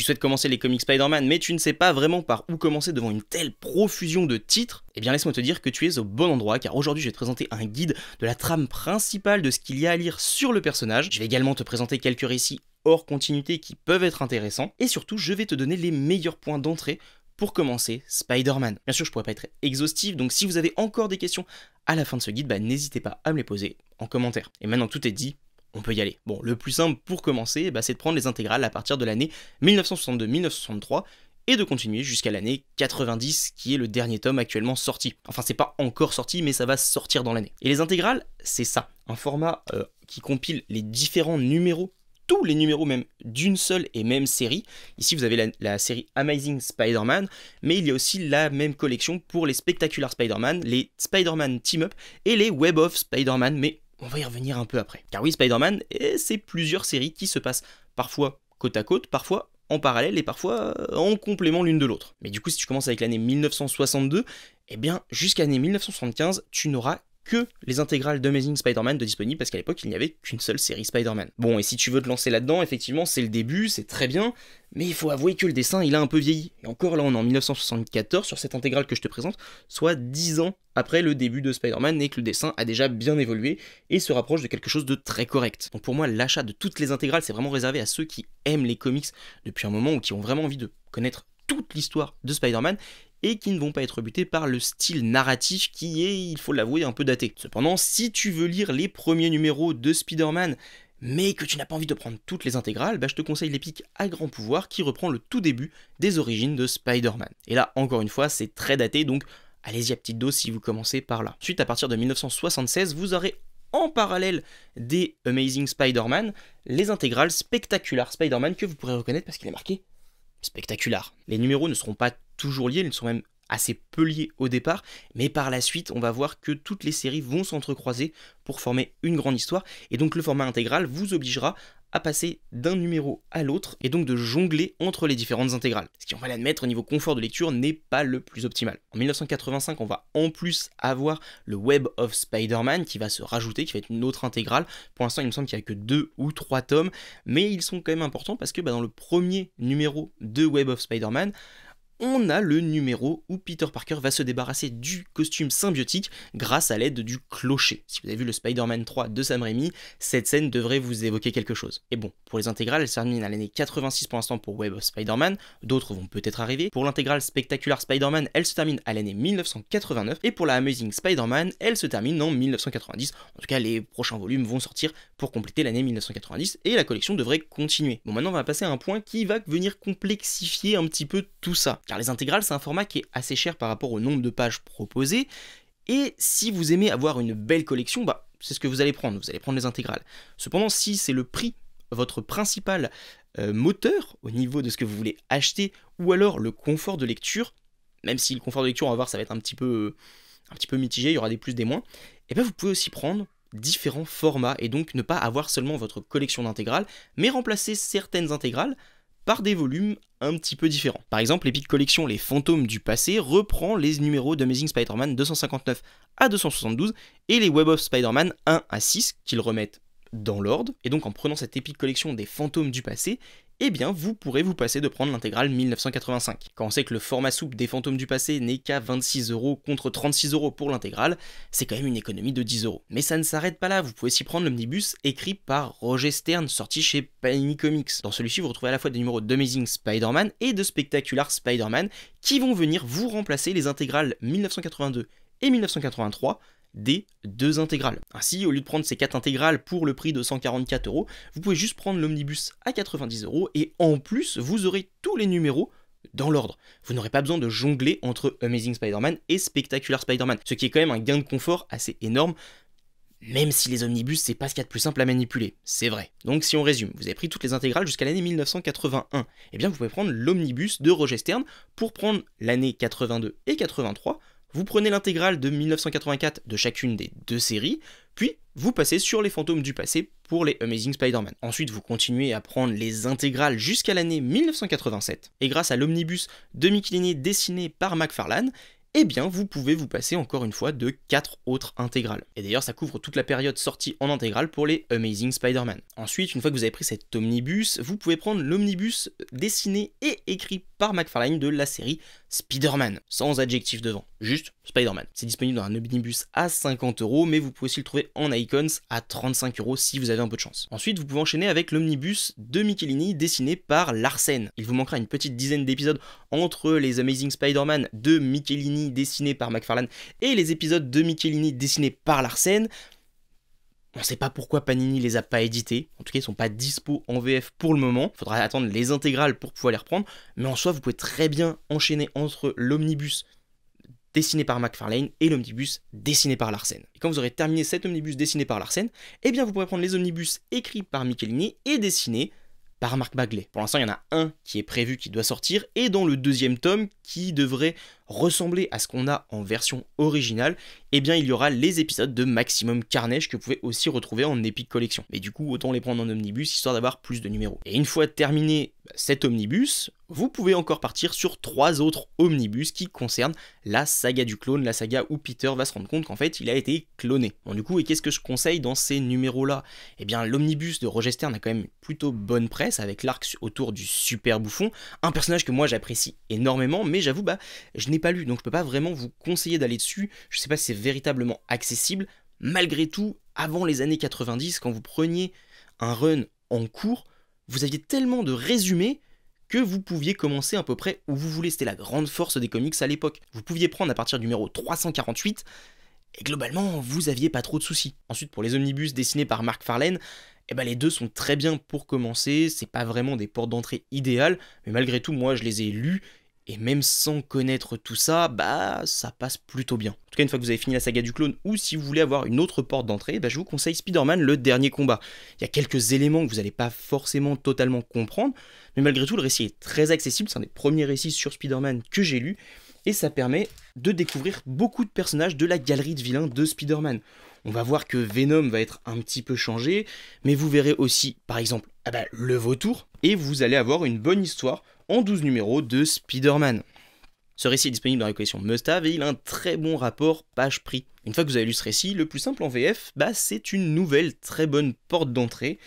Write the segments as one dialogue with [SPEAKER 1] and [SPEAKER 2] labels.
[SPEAKER 1] tu souhaites commencer les comics Spider-Man, mais tu ne sais pas vraiment par où commencer devant une telle profusion de titres, eh bien laisse-moi te dire que tu es au bon endroit, car aujourd'hui je vais te présenter un guide de la trame principale de ce qu'il y a à lire sur le personnage. Je vais également te présenter quelques récits hors continuité qui peuvent être intéressants, et surtout je vais te donner les meilleurs points d'entrée pour commencer Spider-Man. Bien sûr, je ne pourrais pas être exhaustif, donc si vous avez encore des questions à la fin de ce guide, bah, n'hésitez pas à me les poser en commentaire. Et maintenant tout est dit, on peut y aller. Bon, le plus simple pour commencer, eh ben, c'est de prendre les intégrales à partir de l'année 1962-1963 et de continuer jusqu'à l'année 90 qui est le dernier tome actuellement sorti. Enfin, c'est pas encore sorti, mais ça va sortir dans l'année. Et les intégrales, c'est ça, un format euh, qui compile les différents numéros tous les numéros même d'une seule et même série. Ici, vous avez la, la série Amazing Spider-Man, mais il y a aussi la même collection pour les Spectacular Spider-Man, les Spider-Man Team Up et les Web of Spider-Man, mais on va y revenir un peu après. Car oui, Spider-Man, c'est plusieurs séries qui se passent parfois côte à côte, parfois en parallèle et parfois euh, en complément l'une de l'autre. Mais du coup, si tu commences avec l'année 1962, eh bien, jusqu'à l'année 1975, tu n'auras que les intégrales d'Amazing Spider-Man de disponibles parce qu'à l'époque il n'y avait qu'une seule série Spider-Man. Bon, et si tu veux te lancer là-dedans, effectivement, c'est le début, c'est très bien, mais il faut avouer que le dessin il a un peu vieilli. Et encore là, on est en 1974 sur cette intégrale que je te présente, soit 10 ans après le début de Spider-Man et que le dessin a déjà bien évolué et se rapproche de quelque chose de très correct. Donc pour moi, l'achat de toutes les intégrales, c'est vraiment réservé à ceux qui aiment les comics depuis un moment ou qui ont vraiment envie de connaître toute l'histoire de Spider-Man et qui ne vont pas être butés par le style narratif qui est, il faut l'avouer, un peu daté. Cependant, si tu veux lire les premiers numéros de Spider-Man, mais que tu n'as pas envie de prendre toutes les intégrales, bah, je te conseille l'épique à grand pouvoir qui reprend le tout début des origines de Spider-Man. Et là, encore une fois, c'est très daté, donc allez-y à petite dose si vous commencez par là. Ensuite, à partir de 1976, vous aurez en parallèle des Amazing Spider-Man, les intégrales spectaculaires Spider-Man que vous pourrez reconnaître parce qu'il est marqué spectaculaire. Les numéros ne seront pas toujours liés, ils sont même assez peu liés au départ, mais par la suite, on va voir que toutes les séries vont s'entrecroiser pour former une grande histoire, et donc le format intégral vous obligera à passer d'un numéro à l'autre et donc de jongler entre les différentes intégrales. Ce qui, on va l'admettre, au niveau confort de lecture, n'est pas le plus optimal. En 1985, on va en plus avoir le Web of Spider-Man qui va se rajouter, qui va être une autre intégrale. Pour l'instant, il me semble qu'il n'y a que deux ou trois tomes, mais ils sont quand même importants parce que bah, dans le premier numéro de Web of Spider-Man, on a le numéro où Peter Parker va se débarrasser du costume symbiotique grâce à l'aide du clocher. Si vous avez vu le Spider-Man 3 de Sam Raimi, cette scène devrait vous évoquer quelque chose. Et bon, pour les intégrales, elle se termine à l'année 86 pour l'instant pour Web of Spider-Man, d'autres vont peut-être arriver. Pour l'intégrale Spectacular Spider-Man, elle se termine à l'année 1989, et pour la Amazing Spider-Man, elle se termine en 1990. En tout cas, les prochains volumes vont sortir pour compléter l'année 1990, et la collection devrait continuer. Bon, maintenant on va passer à un point qui va venir complexifier un petit peu tout ça car les intégrales, c'est un format qui est assez cher par rapport au nombre de pages proposées, et si vous aimez avoir une belle collection, bah, c'est ce que vous allez prendre, vous allez prendre les intégrales. Cependant, si c'est le prix, votre principal euh, moteur au niveau de ce que vous voulez acheter, ou alors le confort de lecture, même si le confort de lecture, on va voir, ça va être un petit peu, un petit peu mitigé, il y aura des plus, des moins, et eh bien vous pouvez aussi prendre différents formats, et donc ne pas avoir seulement votre collection d'intégrales, mais remplacer certaines intégrales par des volumes un petit peu différent. Par exemple, l'Epic Collection Les Fantômes du Passé reprend les numéros d'Amazing Spider-Man 259 à 272 et les Web of Spider-Man 1 à 6 qu'ils remettent dans l'ordre. Et donc en prenant cette épique collection des fantômes du passé, eh bien vous pourrez vous passer de prendre l'intégrale 1985. Quand on sait que le format soupe des fantômes du passé n'est qu'à 26 euros contre 36 euros pour l'intégrale, c'est quand même une économie de 10 euros. Mais ça ne s'arrête pas là, vous pouvez s'y prendre l'omnibus écrit par Roger Stern, sorti chez Panini Comics. Dans celui-ci, vous retrouvez à la fois des numéros d'Amazing Spider-Man et de Spectacular Spider-Man qui vont venir vous remplacer les intégrales 1982 et 1983 des deux intégrales. Ainsi, au lieu de prendre ces quatre intégrales pour le prix de 144 euros, vous pouvez juste prendre l'omnibus à 90 euros et en plus, vous aurez tous les numéros dans l'ordre. Vous n'aurez pas besoin de jongler entre Amazing Spider-Man et Spectacular Spider-Man, ce qui est quand même un gain de confort assez énorme. Même si les omnibus, c'est pas ce qu'il y a de plus simple à manipuler, c'est vrai. Donc si on résume, vous avez pris toutes les intégrales jusqu'à l'année 1981, et eh bien vous pouvez prendre l'omnibus de Roger Stern pour prendre l'année 82 et 83, vous prenez l'intégrale de 1984 de chacune des deux séries, puis vous passez sur les fantômes du passé pour les Amazing Spider-Man. Ensuite, vous continuez à prendre les intégrales jusqu'à l'année 1987, et grâce à l'omnibus demi-cliné dessiné par McFarlane, eh bien vous pouvez vous passer encore une fois de quatre autres intégrales. Et d'ailleurs ça couvre toute la période sortie en intégrale pour les Amazing Spider-Man. Ensuite, une fois que vous avez pris cet omnibus, vous pouvez prendre l'omnibus dessiné et écrit par McFarlane de la série Spider-Man, sans adjectif devant, juste Spider-Man. C'est disponible dans un omnibus à 50 euros, mais vous pouvez aussi le trouver en icons à 35 euros si vous avez un peu de chance. Ensuite, vous pouvez enchaîner avec l'omnibus de Michelini dessiné par Larsen. Il vous manquera une petite dizaine d'épisodes entre les Amazing Spider-Man de Michelini dessiné par McFarlane et les épisodes de Michelini dessinés par Larsen. On ne sait pas pourquoi Panini les a pas édités, en tout cas ils sont pas dispo en VF pour le moment, il faudra attendre les intégrales pour pouvoir les reprendre, mais en soi vous pouvez très bien enchaîner entre l'omnibus dessiné par McFarlane et l'omnibus dessiné par Larsen. Et quand vous aurez terminé cet omnibus dessiné par Larsen, eh bien vous pourrez prendre les omnibus écrits par Michelini et dessinés par Marc Bagley. Pour l'instant, il y en a un qui est prévu, qui doit sortir, et dans le deuxième tome, qui devrait ressembler à ce qu'on a en version originale, eh bien il y aura les épisodes de Maximum Carnage que vous pouvez aussi retrouver en Epic Collection. Mais du coup, autant les prendre en omnibus, histoire d'avoir plus de numéros. Et une fois terminé cet omnibus, vous pouvez encore partir sur trois autres omnibus qui concernent la saga du clone, la saga où Peter va se rendre compte qu'en fait il a été cloné. Bon du coup, et qu'est-ce que je conseille dans ces numéros-là Eh bien l'omnibus de Roger Stern a quand même plutôt bonne presse avec l'arc autour du super bouffon, un personnage que moi j'apprécie énormément, mais j'avoue bah je n'ai pas lu, donc je peux pas vraiment vous conseiller d'aller dessus, je sais pas si c'est véritablement accessible. Malgré tout, avant les années 90, quand vous preniez un run en cours, vous aviez tellement de résumés que vous pouviez commencer à peu près où vous voulez. C'était la grande force des comics à l'époque. Vous pouviez prendre à partir du numéro 348 et globalement, vous aviez pas trop de soucis. Ensuite, pour les omnibus dessinés par Mark Farlane, eh ben les deux sont très bien pour commencer, c'est pas vraiment des portes d'entrée idéales, mais malgré tout, moi je les ai lus et même sans connaître tout ça, bah ça passe plutôt bien. En tout cas, une fois que vous avez fini la saga du clone, ou si vous voulez avoir une autre porte d'entrée, bah, je vous conseille Spider-Man le dernier combat. Il y a quelques éléments que vous n'allez pas forcément totalement comprendre, mais malgré tout, le récit est très accessible. C'est un des premiers récits sur Spider-Man que j'ai lu, et ça permet de découvrir beaucoup de personnages de la galerie de vilains de Spider-Man. On va voir que Venom va être un petit peu changé, mais vous verrez aussi, par exemple, ah bah, le vautour, et vous allez avoir une bonne histoire en 12 numéros de Spider-Man. Ce récit est disponible dans la collection Mustave et il a un très bon rapport page-prix. Une fois que vous avez lu ce récit, le plus simple en VF, bah, c'est une nouvelle très bonne porte d'entrée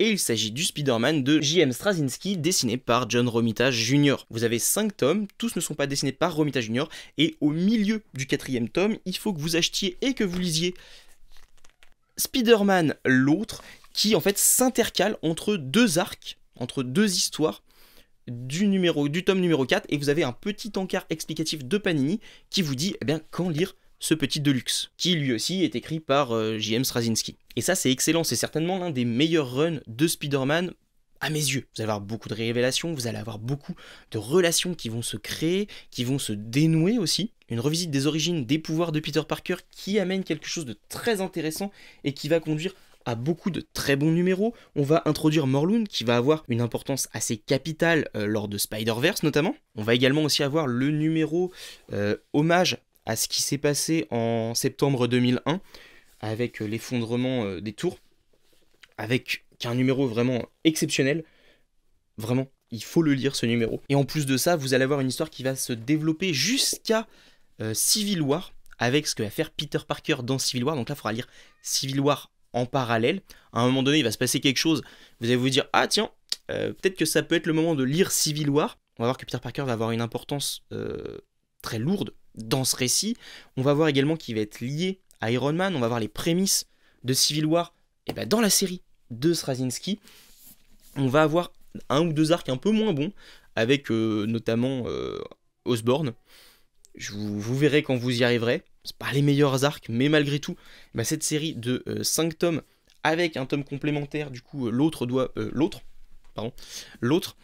[SPEAKER 1] et il s'agit du Spider-Man de J.M. Straczynski dessiné par John Romita Jr. Vous avez 5 tomes, tous ne sont pas dessinés par Romita Jr. et au milieu du quatrième tome, il faut que vous achetiez et que vous lisiez Spider-Man l'autre qui en fait s'intercale entre deux arcs, entre deux histoires du, numéro, du tome numéro 4 et vous avez un petit encart explicatif de Panini qui vous dit eh bien, quand lire ce petit deluxe, qui lui aussi est écrit par euh, J.M. Straczynski. Et ça c'est excellent, c'est certainement l'un des meilleurs runs de Spider-Man à mes yeux. Vous allez avoir beaucoup de révélations, vous allez avoir beaucoup de relations qui vont se créer, qui vont se dénouer aussi. Une revisite des origines, des pouvoirs de Peter Parker qui amène quelque chose de très intéressant et qui va conduire a beaucoup de très bons numéros. On va introduire Morlun qui va avoir une importance assez capitale euh, lors de Spider-Verse notamment. On va également aussi avoir le numéro euh, hommage à ce qui s'est passé en septembre 2001 avec euh, l'effondrement des tours, avec un numéro vraiment exceptionnel. Vraiment, il faut le lire ce numéro. Et en plus de ça, vous allez avoir une histoire qui va se développer jusqu'à Civil War, avec ce que va faire Peter Parker dans Civil War. Donc là, il faudra lire Civil War en parallèle. À un moment donné, il va se passer quelque chose. Vous allez vous dire Ah, tiens, euh, peut-être que ça peut être le moment de lire Civil War. On va voir que Peter Parker va avoir une importance euh, très lourde dans ce récit. On va voir également qu'il va être lié à Iron Man. On va voir les prémices de Civil War et eh ben, dans la série de Straczynski. On va avoir un ou deux arcs un peu moins bons, avec euh, notamment Osborne. Je vous verrez quand vous y arriverez c'est pas les meilleurs arcs, mais malgré tout, bah, cette série de 5 euh, tomes avec un tome complémentaire, du coup euh, l'autre doit. Euh, l'autre, pardon, l'autre.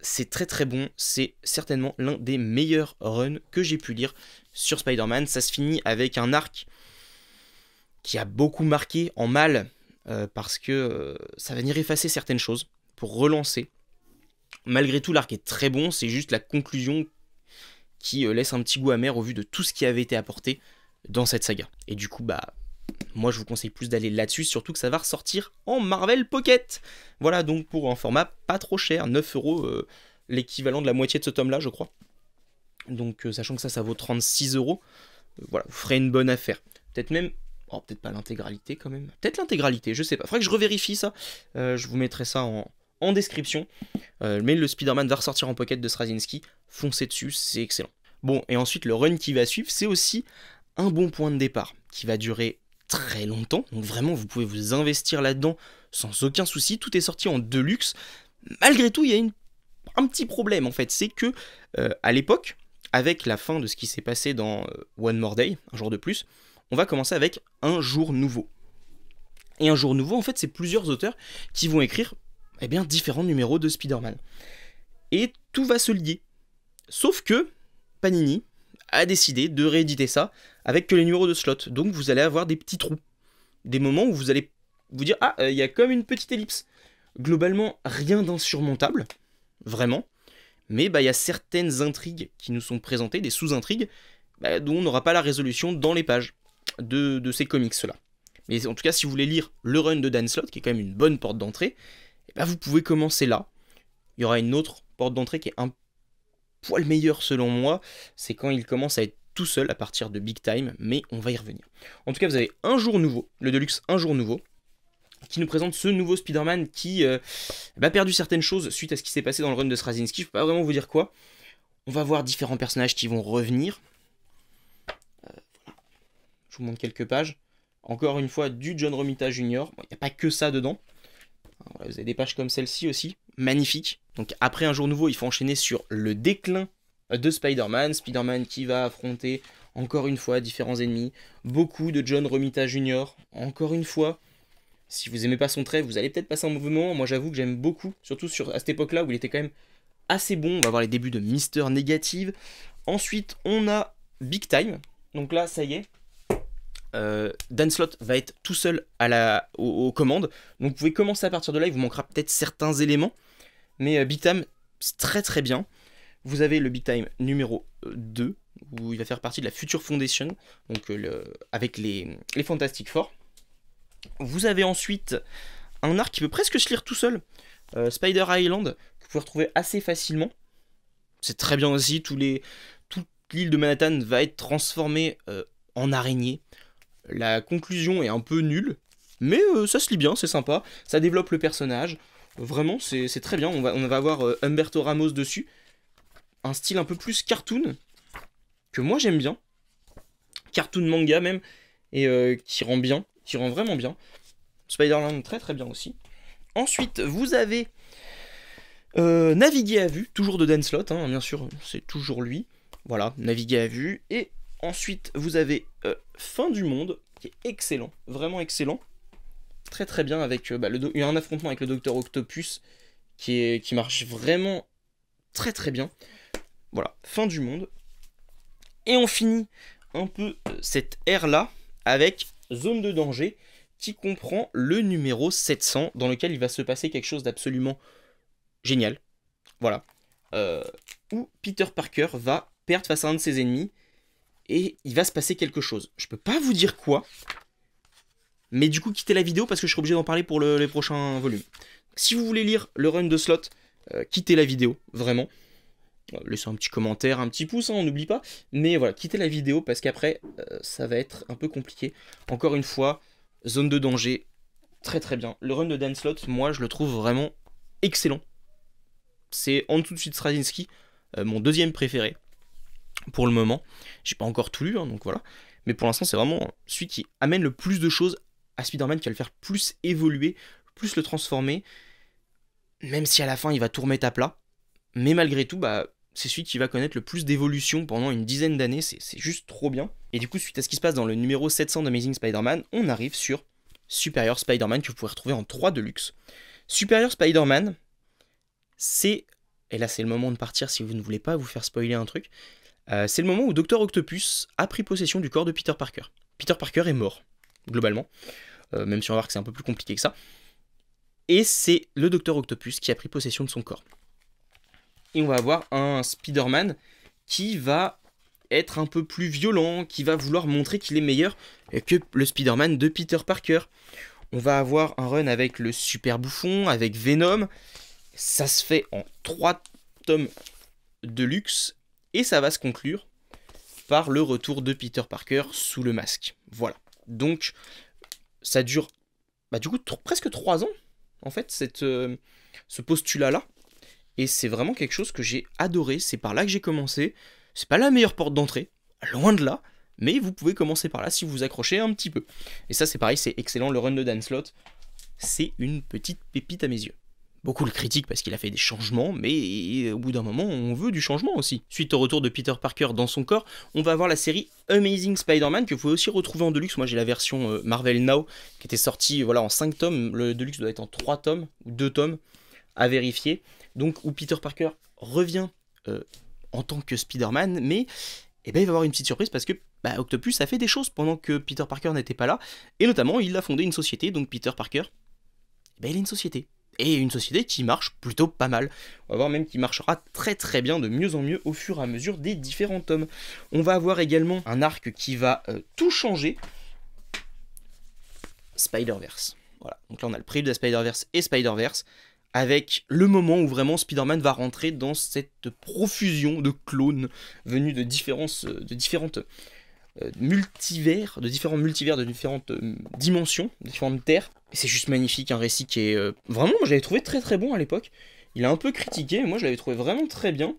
[SPEAKER 1] c'est très très bon, c'est certainement l'un des meilleurs runs que j'ai pu lire sur Spider-Man. Ça se finit avec un arc qui a beaucoup marqué en mal, parce que ça va venir effacer certaines choses pour relancer. Malgré tout, l'arc est très bon, c'est juste la conclusion qui euh, laisse un petit goût amer au vu de tout ce qui avait été apporté dans cette saga. Et du coup, bah, moi je vous conseille plus d'aller là-dessus, surtout que ça va ressortir en Marvel Pocket. Voilà donc pour un format pas trop cher, 9 euros, euh, l'équivalent de la moitié de ce tome-là, je crois. Donc euh, sachant que ça, ça vaut 36 euros, voilà, vous ferez une bonne affaire. Peut-être même Oh, peut-être pas l'intégralité quand même. Peut-être l'intégralité, je sais pas. Faudrait que je revérifie ça. je vous mettrai ça en, description. mais le Spider-Man va ressortir en pocket de Straczynski foncez dessus, c'est excellent. Bon, et ensuite le run qui va suivre, c'est aussi un bon point de départ qui va durer très longtemps. Donc vraiment, vous pouvez vous investir là-dedans sans aucun souci. Tout est sorti en deluxe. Malgré tout, il y a un petit problème en fait, c'est que euh, à l'époque, avec la fin de ce qui s'est passé dans euh, One More Day, un jour de plus, on va commencer avec un jour nouveau. Et un jour nouveau, en fait, c'est plusieurs auteurs qui vont écrire eh bien, différents numéros de Spider-Man. Et tout va se lier. Sauf que Panini a décidé de rééditer ça avec que les numéros de slot. Donc vous allez avoir des petits trous. Des moments où vous allez vous dire Ah, euh, il y a comme une petite ellipse. Globalement, rien d'insurmontable, vraiment. Mais bah, il y a certaines intrigues qui nous sont présentées, des sous-intrigues, bah, dont on n'aura pas la résolution dans les pages de, ces comics-là. Mais en tout cas, si vous voulez lire le run de Dan Slot, qui est quand même une bonne porte d'entrée, eh bah, vous pouvez commencer là. Il y aura une autre porte d'entrée qui est un le meilleur selon moi, c'est quand il commence à être tout seul à partir de Big Time, mais on va y revenir. En tout cas, vous avez un jour nouveau, le Deluxe un jour nouveau, qui nous présente ce nouveau Spider-Man qui euh, bah, a perdu certaines choses suite à ce qui s'est passé dans le run de Straczynski, je peux pas vraiment vous dire quoi. On va voir différents personnages qui vont revenir. Euh, je vous montre quelques pages. Encore une fois, du John Romita Jr. Il n'y a pas que ça dedans. Hein, vous avez des pages comme celle-ci aussi, magnifique. Donc après un jour nouveau, il faut enchaîner sur le déclin de Spider-Man. Spider-Man qui va affronter encore une fois différents ennemis. Beaucoup de John Romita Jr. Encore une fois. Si vous aimez pas son trait, vous allez peut-être passer un mouvement. Moi j'avoue que j'aime beaucoup, surtout sur, à cette époque-là où il était quand même assez bon. On va voir les débuts de Mister Négative. Ensuite, on a Big Time. Donc là, ça y est. Euh, Dan Slott va être tout seul aux, aux commandes. Donc vous pouvez commencer à partir de là, il vous manquera peut-être certains éléments. Mais euh, Big c'est très très bien. Vous avez le Big Time numéro 2, euh, où il va faire partie de la Future Foundation, donc euh, avec les, les Fantastic Four. Vous avez ensuite un arc qui peut presque se lire tout seul, Spider Island, que vous pouvez retrouver assez facilement. C'est très bien aussi, toute l'île de Manhattan va être transformée en araignée. La conclusion est un peu nulle, mais ça se lit bien, c'est sympa, ça développe le personnage. Vraiment, c'est très bien. On va, avoir euh, Humberto Ramos dessus. Un style un peu plus cartoon, que moi j'aime bien. Cartoon manga même, et euh, qui rend bien, qui rend vraiment bien. Spider-Man très très bien aussi. Ensuite, vous avez euh, Naviguer à vue, toujours de Dan Slott, hein, bien sûr, c'est toujours lui. Voilà, Naviguer à vue. Et ensuite, vous avez Fin du monde, qui est excellent, vraiment excellent très très bien avec. Euh, bah, le il y a un affrontement avec le Docteur Octopus qui, est, qui marche vraiment très très bien. Voilà, fin du monde. Et on finit un peu euh, cette ère-là avec Zone de danger qui comprend le numéro 700 dans lequel il va se passer quelque chose d'absolument génial. Voilà. Euh, où Peter Parker va perdre face à un de ses ennemis et il va se passer quelque chose. Je peux pas vous dire quoi, mais du coup, quittez la vidéo parce que je serai obligé d'en parler pour les prochains volumes. Si vous voulez lire le run de slot, euh, quittez la vidéo, vraiment. Laissez un petit commentaire, un petit pouce, hein, on n'oublie pas. Mais voilà, quittez la vidéo parce qu'après, euh, ça va être un peu compliqué. Encore une fois, zone de danger, très très bien. Le run de Dan Slot, moi, je le trouve vraiment excellent. C'est en tout de suite Strazinski, euh, mon deuxième préféré pour le moment. J'ai pas encore tout lu, hein, donc voilà. Mais pour l'instant, c'est vraiment celui qui amène le plus de choses à Spider-Man qui va le faire plus évoluer, plus le transformer, même si à la fin il va tout remettre à plat. Mais malgré tout, bah, c'est celui qui va connaître le plus d'évolution pendant une dizaine d'années, c'est juste trop bien. Et du coup, suite à ce qui se passe dans le numéro 700 d'Amazing Spider-Man, on arrive sur Superior Spider-Man que vous pouvez retrouver en 3 de luxe. Superior Spider-Man, c'est... Et là, c'est le moment de partir si vous ne voulez pas vous faire spoiler un truc. Euh, c'est le moment où Docteur Octopus a pris possession du corps de Peter Parker. Peter Parker est mort, globalement. Euh, même si on va voir que c'est un peu plus compliqué que ça. Et c'est le docteur Octopus qui a pris possession de son corps. Et on va avoir un Spider-Man qui va être un peu plus violent, qui va vouloir montrer qu'il est meilleur que le Spider-Man de Peter Parker. On va avoir un run avec le Super Bouffon, avec Venom. Ça se fait en trois tomes de luxe et ça va se conclure par le retour de Peter Parker sous le masque. Voilà. Donc ça dure, bah, du coup, presque trois ans, en fait, cette, euh, ce postulat-là. Et c'est vraiment quelque chose que j'ai adoré. C'est par là que j'ai commencé. C'est pas la meilleure porte d'entrée, loin de là. Mais vous pouvez commencer par là si vous vous accrochez un petit peu. Et ça, c'est pareil, c'est excellent. Le run de Dan c'est une petite pépite à mes yeux. Beaucoup le critique parce qu'il a fait des changements, mais euh, au bout d'un moment, on veut du changement aussi. Suite au retour de Peter Parker dans son corps, on va avoir la série Amazing Spider-Man que vous pouvez aussi retrouver en deluxe. Moi, j'ai la version euh, Marvel Now qui était sortie voilà, en 5 tomes. Le deluxe doit être en 3 tomes ou 2 tomes à vérifier. Donc, où Peter Parker revient euh, en tant que Spider-Man, mais eh ben, il va avoir une petite surprise parce que bah, Octopus a fait des choses pendant que Peter Parker n'était pas là. Et notamment, il a fondé une société, donc Peter Parker, eh ben, il a une société et une société qui marche plutôt pas mal. On va voir même qui marchera très très bien de mieux en mieux au fur et à mesure des différents tomes. On va avoir également un arc qui va euh, tout changer. Spider-Verse. Voilà, donc là on a le prix de Spider-Verse et Spider-Verse avec le moment où vraiment Spider-Man va rentrer dans cette profusion de clones venus de, euh, de différentes euh, multivers, de différents multivers, de différentes euh, dimensions, de différentes terres. C'est juste magnifique, un récit qui est... Euh, vraiment, moi, je trouvé très très bon à l'époque. Il a un peu critiqué, moi, je l'avais trouvé vraiment très bien.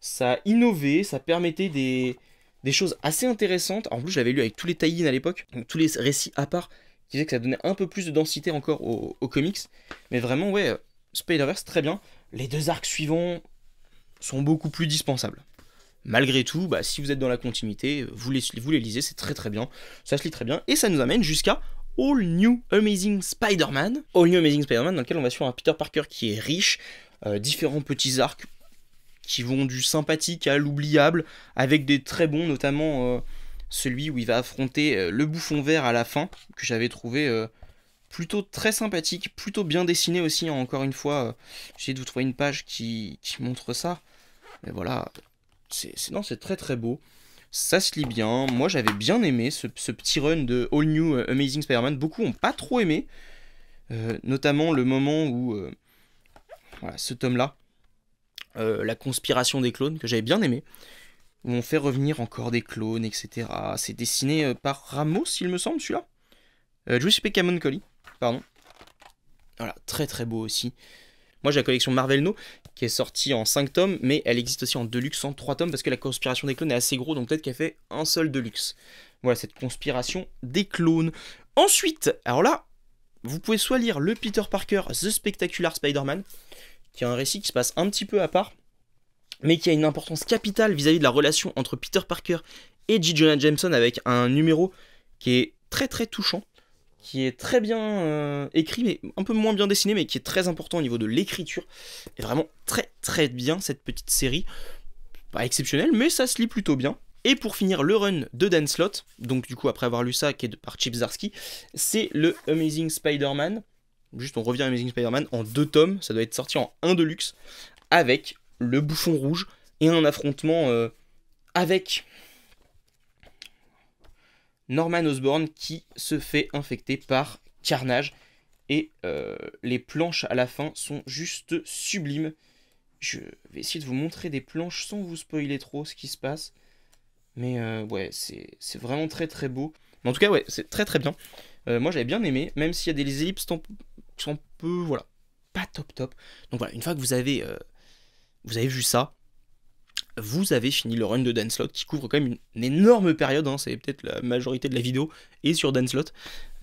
[SPEAKER 1] Ça innovait, ça permettait des, des choses assez intéressantes. En plus, je l'avais lu avec tous les tie à l'époque, donc tous les récits à part, qui disaient que ça donnait un peu plus de densité encore aux, aux comics. Mais vraiment, ouais, Spider-Verse, très bien. Les deux arcs suivants sont beaucoup plus dispensables. Malgré tout, bah, si vous êtes dans la continuité, vous les, lisez, c'est très très bien, ça se lit très bien, et ça nous amène jusqu'à All New Amazing Spider-Man. All New Amazing Spider-Man dans lequel on va suivre un Peter Parker qui est riche, euh, différents petits arcs qui vont du sympathique à l'oubliable, avec des très bons, notamment euh, celui où il va affronter euh, le bouffon vert à la fin, que j'avais trouvé plutôt très sympathique, plutôt bien dessiné aussi, hein, encore une fois. J'ai de vous trouver une page qui, qui montre ça. Mais voilà, non, c'est très très beau. Ça se lit bien. Moi, j'avais bien aimé ce, petit run de All New euh, Amazing Spider-Man. Beaucoup ont pas trop aimé, euh, notamment le moment où euh, voilà, ce tome-là, la conspiration des clones, que j'avais bien aimé, où on fait revenir encore des clones, etc. C'est dessiné par Ramos, il me semble, celui-là. Giuseppe Camon Collie, pardon. Voilà, très très beau aussi. Moi j'ai la collection Marvel No qui est sortie en 5 tomes, mais elle existe aussi en deluxe en 3 tomes parce que la conspiration des clones est assez gros, donc peut-être qu'elle fait un seul deluxe. Voilà cette conspiration des clones. Ensuite, alors là, vous pouvez soit lire le Peter Parker The Spectacular Spider-Man, qui est un récit qui se passe un petit peu à part, mais qui a une importance capitale vis-à-vis de la relation entre Peter Parker et J. Jonah Jameson avec un numéro qui est très très touchant qui est très bien euh, écrit, mais un peu moins bien dessiné, mais qui est très important au niveau de l'écriture. Et vraiment très très bien cette petite série. Pas exceptionnelle, mais ça se lit plutôt bien. Et pour finir, le run de Dan Slott, donc du coup après avoir lu ça, qui est par Chip Zarsky, c'est le Amazing Spider-Man. Juste on revient à Amazing Spider-Man en deux tomes, ça doit être sorti en un de luxe, avec le bouffon rouge et un affrontement euh, avec Norman Osborne qui se fait infecter par Carnage. Et euh, les planches à la fin sont juste sublimes. Je vais essayer de vous montrer des planches sans vous spoiler trop ce qui se passe. Mais euh, ouais, c'est vraiment très très beau. en tout cas, ouais, c'est très très bien. Euh, moi j'avais bien aimé, même s'il y a des ellipses qui sont un peu, voilà, pas top top. Donc voilà, une fois que vous avez, vous avez vu ça, vous avez fini le run de Slott, qui couvre quand même une, énorme période, hein, c'est peut-être la majorité de la vidéo est sur Slott,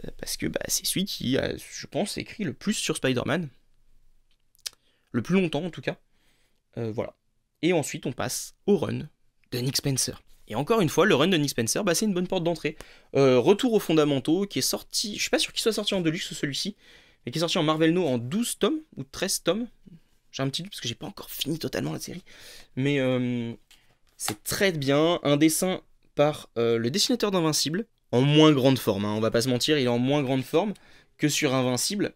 [SPEAKER 1] euh, parce que bah, c'est celui qui a, je pense, écrit le plus sur Spider-Man, le plus longtemps en tout cas. Euh, voilà. Et ensuite on passe au run de Nick Spencer. Et encore une fois, le run de Nick Spencer, bah, c'est une bonne porte d'entrée. Euh, retour aux fondamentaux, qui est sorti, je suis pas sûr qu'il soit sorti en deluxe ou celui-ci, mais qui est sorti en Marvel No en 12 tomes, ou 13 tomes, j'ai un petit doute parce que j'ai pas encore fini totalement la série. Mais euh, c'est très bien. Un dessin par euh, le dessinateur d'Invincible, en moins grande forme, hein. on va pas se mentir, il est en moins grande forme que sur Invincible.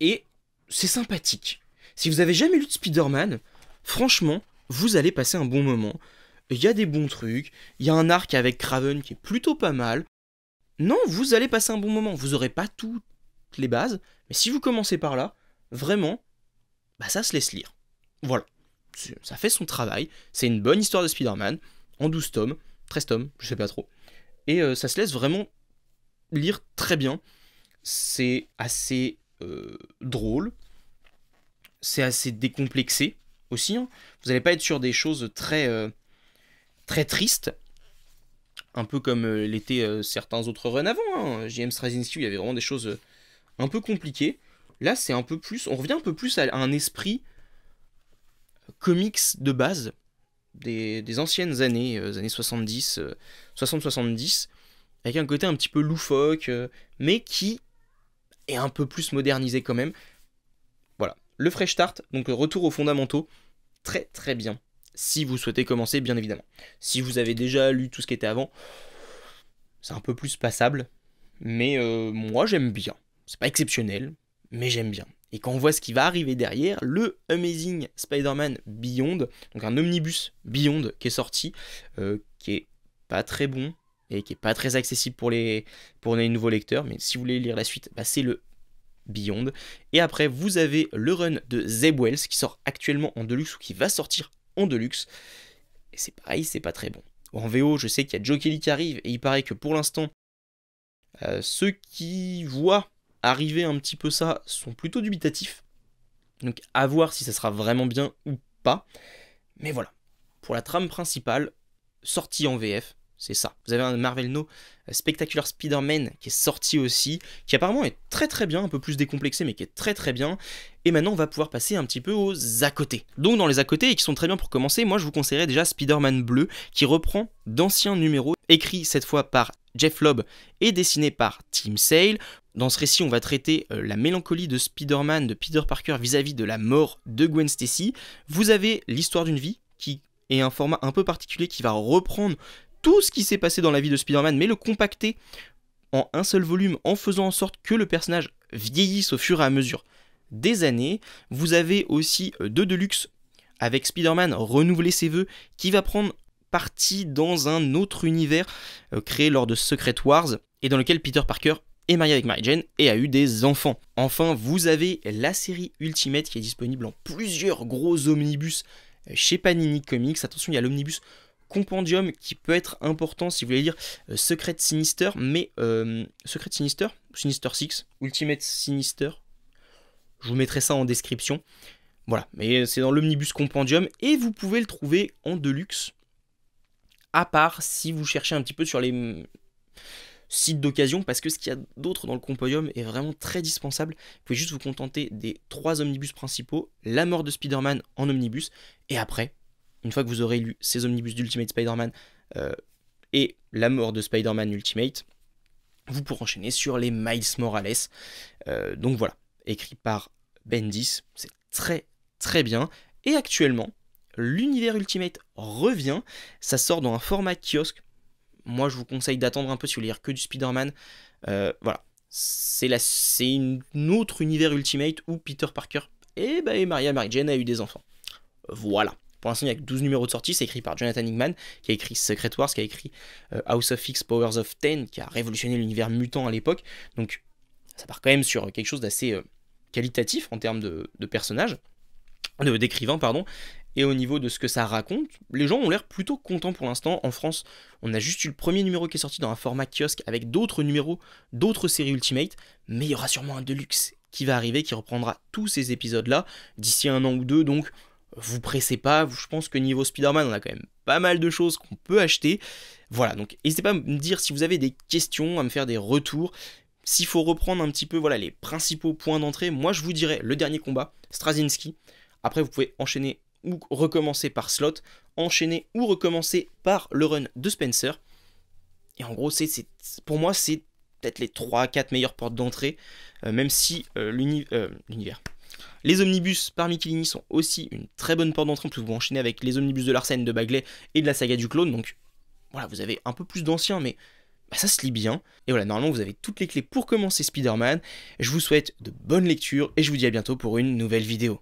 [SPEAKER 1] Et c'est sympathique. Si vous avez jamais lu de Spider-Man, franchement, vous allez passer un bon moment. Il y a des bons trucs, il y a un arc avec Craven qui est plutôt pas mal. Non, vous allez passer un bon moment. Vous aurez pas toutes les bases, mais si vous commencez par là, vraiment, bah ça se laisse lire. Voilà. Ça fait son travail. C'est une bonne histoire de Spider-Man, en 12 tomes, 13 tomes, je sais pas trop. Et euh, ça se laisse vraiment lire très bien. C'est assez euh, drôle. C'est assez décomplexé aussi. Hein. Vous n'allez pas être sur des choses très, euh, très tristes. Un peu comme l'étaient certains autres runs avant. Hein. JM Straczynski, il y avait vraiment des choses un peu compliquées. Là, c'est un peu plus. On revient un peu plus à un esprit comics de base des, anciennes années, euh, années 70, 60-70, euh, avec un côté un petit peu loufoque, euh, mais qui est un peu plus modernisé quand même. Voilà, le Fresh Start, donc le retour aux fondamentaux, très très bien. Si vous souhaitez commencer, bien évidemment. Si vous avez déjà lu tout ce qui était avant, c'est un peu plus passable. Mais moi j'aime bien. C'est pas exceptionnel, mais j'aime bien. Et quand on voit ce qui va arriver derrière, le Amazing Spider-Man Beyond, donc un omnibus Beyond qui est sorti, euh, qui est pas très bon et qui est pas très accessible pour les, nouveaux lecteurs, mais si vous voulez lire la suite, bah, c'est le Beyond. Et après, vous avez le run de Zeb Wells qui sort actuellement en Deluxe ou qui va sortir en Deluxe. Et c'est pareil, c'est pas très bon. En VO, je sais qu'il y a Joe Kelly qui arrive et il paraît que pour l'instant, euh, ceux qui voient arriver un petit peu ça sont plutôt dubitatifs. Donc à voir si ça sera vraiment bien ou pas. Mais voilà. Pour la trame principale, sortie en VF, c'est ça. Vous avez un Marvel No euh, Spectacular Spider-Man qui est sorti aussi, qui apparemment est très très bien, un peu plus décomplexé, mais qui est très très bien. Et maintenant, on va pouvoir passer un petit peu aux à côté. Donc, dans les à côté, et qui sont très bien pour commencer, moi je vous conseillerais déjà Spider-Man Bleu, qui reprend d'anciens numéros, écrits cette fois par Jeff Lobb est dessiné par Tim Sale. Dans ce récit, on va traiter euh, la mélancolie de Spider-Man, de Peter Parker vis-à-vis de la mort de Gwen Stacy. Vous avez l'histoire d'une vie qui est un format un peu particulier qui va reprendre tout ce qui s'est passé dans la vie de Spider-Man, mais le compacter en un seul volume en faisant en sorte que le personnage vieillisse au fur et à mesure des années. Vous avez aussi euh, deux Deluxe avec Spider-Man renouveler ses vœux qui va prendre parti dans un autre univers euh, créé lors de Secret Wars et dans lequel Peter Parker est marié avec Mary Jane et a eu des enfants. Enfin, vous avez la série Ultimate qui est disponible en plusieurs gros omnibus euh, chez Panini Comics. Attention, il y a l'omnibus compendium qui peut être important si vous voulez lire euh, Secret Sinister, mais Secret Sinister Sinister 6, Ultimate Sinister, je vous mettrai ça en description. Voilà, mais c'est dans l'omnibus compendium et vous pouvez le trouver en deluxe à part si vous cherchez un petit peu sur les sites d'occasion, parce que ce qu'il y a d'autre dans le compendium est vraiment très dispensable. Vous pouvez juste vous contenter des trois omnibus principaux, la mort de Spider-Man en omnibus, et après, une fois que vous aurez lu ces omnibus d'Ultimate Spider-Man euh, et la mort de Spider-Man Ultimate, vous pourrez enchaîner sur les Miles Morales. Euh, donc voilà, écrit par Bendis, c'est très très bien. Et actuellement, l'univers Ultimate revient. Ça sort dans un format kiosque. Moi, je vous conseille d'attendre un peu si vous voulez lire que du Spider-Man. Euh, voilà. C'est un une autre univers Ultimate où Peter Parker bah, et, Maria Mary Jane a eu des enfants. Voilà. Pour l'instant, il n'y a que 12 numéros de sortie. C'est écrit par Jonathan Hickman, qui a écrit Secret Wars, qui a écrit euh, House of X, Powers of Ten, qui a révolutionné l'univers mutant à l'époque. Donc, ça part quand même sur quelque chose d'assez euh, qualitatif en termes de, de personnages d'écrivain, pardon, et au niveau de ce que ça raconte, les gens ont l'air plutôt contents pour l'instant. En France, on a juste eu le premier numéro qui est sorti dans un format kiosque avec d'autres numéros, d'autres séries Ultimate, mais il y aura sûrement un Deluxe qui va arriver, qui reprendra tous ces épisodes-là d'ici un an ou deux, donc vous pressez pas, je pense que niveau Spider-Man, on a quand même pas mal de choses qu'on peut acheter. Voilà, donc n'hésitez pas à me dire si vous avez des questions, à me faire des retours. S'il faut reprendre un petit peu voilà, les principaux points d'entrée, moi je vous dirais le dernier combat, Strazinski. Après, vous pouvez enchaîner ou recommencer par slot, enchaîner ou recommencer par le run de Spencer. Et en gros, c'est, pour moi, c'est peut-être les 3-4 meilleures portes d'entrée, euh, même si euh, euh, l'univers. Les omnibus par Mikilini sont aussi une très bonne porte d'entrée, en plus vous enchaînez avec les omnibus de Larsen, de Bagley et de la saga du clone, donc voilà, vous avez un peu plus d'anciens, mais bah, ça se lit bien. Et voilà, normalement vous avez toutes les clés pour commencer Spider-Man. Je vous souhaite de bonnes lectures et je vous dis à bientôt pour une nouvelle vidéo.